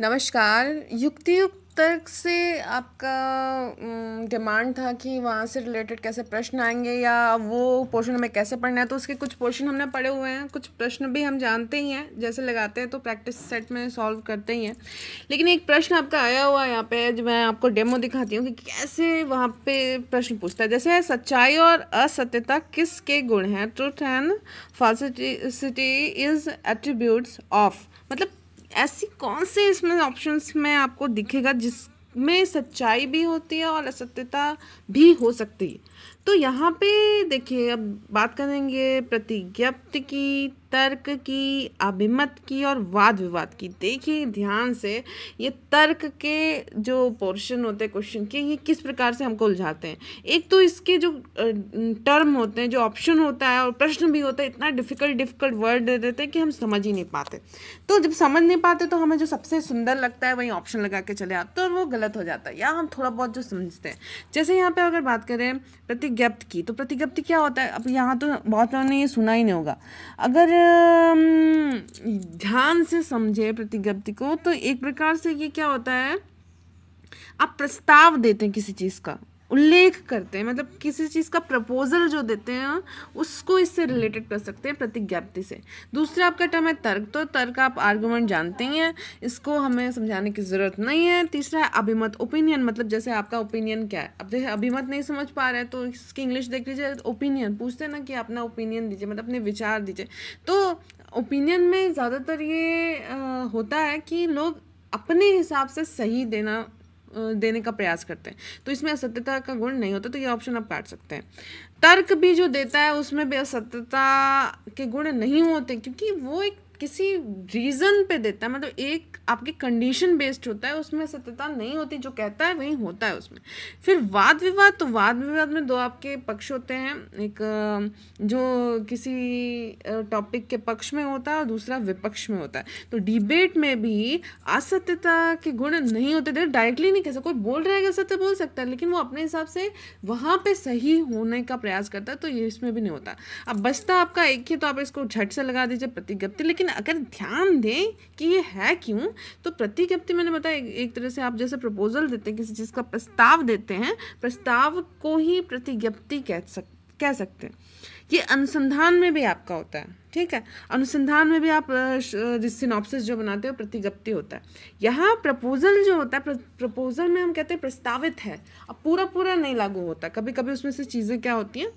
नमस्कार युक्तियुक्त तर्क से आपका डिमांड था कि वहाँ से रिलेटेड कैसे प्रश्न आएंगे या वो पोर्शन हमें कैसे पढ़ना है तो उसके कुछ पोर्शन हमने पढ़े हुए हैं कुछ प्रश्न भी हम जानते ही हैं जैसे लगाते हैं तो प्रैक्टिस सेट में सॉल्व करते ही हैं लेकिन एक प्रश्न आपका आया हुआ है यहाँ पे जो मैं आपको डेमो दिखाती हूँ कि कैसे वहाँ पे प्रश्न पूछता है जैसे सच्चाई और असत्यता किसके गुण हैं truth and falsity is attributes of मतलब ऐसी कौन से इसमें ऑप्शंस में आपको दिखेगा जिसमें सच्चाई भी होती है और असत्यता भी हो सकती है तो यहाँ पे देखिए अब बात करेंगे प्रतिज्ञप्त की तर्क की अभिमत की और वाद विवाद की देखिए ध्यान से ये तर्क के जो पोर्शन होते हैं क्वेश्चन के ये किस प्रकार से हमको उलझाते हैं एक तो इसके जो टर्म होते हैं जो ऑप्शन होता है और प्रश्न भी होता है इतना डिफ़िकल्ट डिफ़िकल्ट वर्ड दे देते हैं कि हम समझ ही नहीं पाते तो जब समझ नहीं पाते तो हमें जो सबसे सुंदर लगता है वही ऑप्शन लगा के चले आते तो वो गलत हो जाता है या हम थोड़ा बहुत जो समझते हैं जैसे यहाँ पर अगर बात करें प्रतिज्ञप्त की तो प्रतिज्ञप्त क्या होता है अब यहाँ तो बहुत लोगों ने ये सुना ही नहीं होगा अगर ध्यान से समझे प्रतिज्ञप्ति को तो एक प्रकार से ये क्या होता है आप प्रस्ताव देते हैं किसी चीज़ का उल्लेख करते हैं मतलब किसी चीज़ का प्रपोजल जो देते हैं उसको इससे रिलेटेड कर सकते हैं प्रतिज्ञाप्ति से दूसरा आपका टर्म है तर्क तो तर्क आप आर्गुमेंट जानते ही हैं इसको हमें समझाने की ज़रूरत नहीं है तीसरा है अभिमत ओपिनियन मतलब जैसे आपका ओपिनियन क्या है अब जैसे अभिमत नहीं समझ पा रहे हैं तो इसकी इंग्लिश देख लीजिए ओपिनियन पूछते हैं ना कि अपना ओपिनियन दीजिए मतलब अपने विचार दीजिए तो ओपिनियन में ज़्यादातर ये आ, होता है कि लोग अपने हिसाब से सही देना देने का प्रयास करते हैं तो इसमें असत्यता का गुण नहीं होता तो ये ऑप्शन आप काट सकते हैं तर्क भी जो देता है उसमें भी असत्यता के गुण नहीं होते क्योंकि वो एक किसी रीज़न पे देता है मतलब एक आपके कंडीशन बेस्ड होता है उसमें सत्यता नहीं होती जो कहता है वही होता है उसमें फिर वाद विवाद तो वाद विवाद में दो आपके पक्ष होते हैं एक जो किसी टॉपिक के पक्ष में होता है और दूसरा विपक्ष में होता है तो डिबेट में भी असत्यता के गुण नहीं होते थे डायरेक्टली नहीं कह सकते कोई बोल रहा है सत्य बोल सकता है लेकिन वो अपने हिसाब से वहाँ पर सही होने का प्रयास करता है तो ये इसमें भी नहीं होता अब बचता आपका एक ही तो आप इसको झट से लगा दीजिए प्रतिगति लेकिन लेकिन अगर ध्यान दें कि ये है क्यों तो प्रतिज्ञप्ति मैंने बताया एक तरह से आप जैसे प्रपोजल देते हैं किसी चीज़ का प्रस्ताव देते हैं प्रस्ताव को ही प्रतिज्ञप्ति कह सक कह सकते हैं ये अनुसंधान में भी आपका होता है ठीक है अनुसंधान में भी आप सिनॉप्सिस जो बनाते हो प्रतिगप्ति होता है यहाँ प्रपोजल जो होता है प्रपोजल में हम कहते हैं प्रस्तावित है अब पूरा पूरा नहीं लागू होता कभी कभी उसमें से चीज़ें क्या होती हैं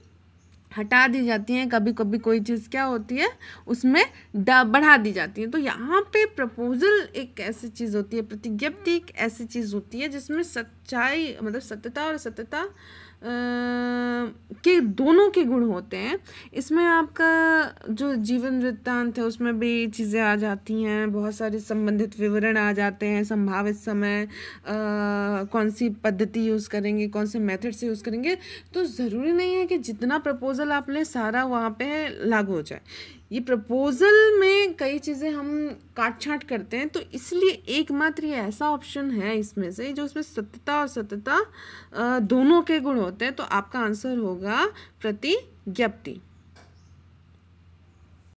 हटा दी जाती हैं कभी कभी कोई चीज़ क्या होती है उसमें बढ़ा दी जाती है तो यहाँ पे प्रपोजल एक ऐसी चीज़ होती है प्रतिज्ञप्ति एक ऐसी चीज़ होती है जिसमें सच्चाई मतलब सत्यता और सत्यता के दोनों के गुण होते हैं इसमें आपका जो जीवन वृत्तांत है उसमें भी चीज़ें आ जाती हैं बहुत सारे संबंधित विवरण आ जाते हैं संभावित समय आ, कौन सी पद्धति यूज़ करेंगे कौन से मेथड से यूज़ करेंगे तो ज़रूरी नहीं है कि जितना प्रपोज़ल आप लें सारा वहाँ पे लागू हो जाए ये प्रपोज़ल में कई चीज़ें हम काट छाँट करते हैं तो इसलिए एकमात्र ये ऐसा ऑप्शन है इसमें से जो उसमें सत्यता और सत्यता दोनों के गुण होते हैं तो आपका आंसर होगा प्रतिज्ञप्ति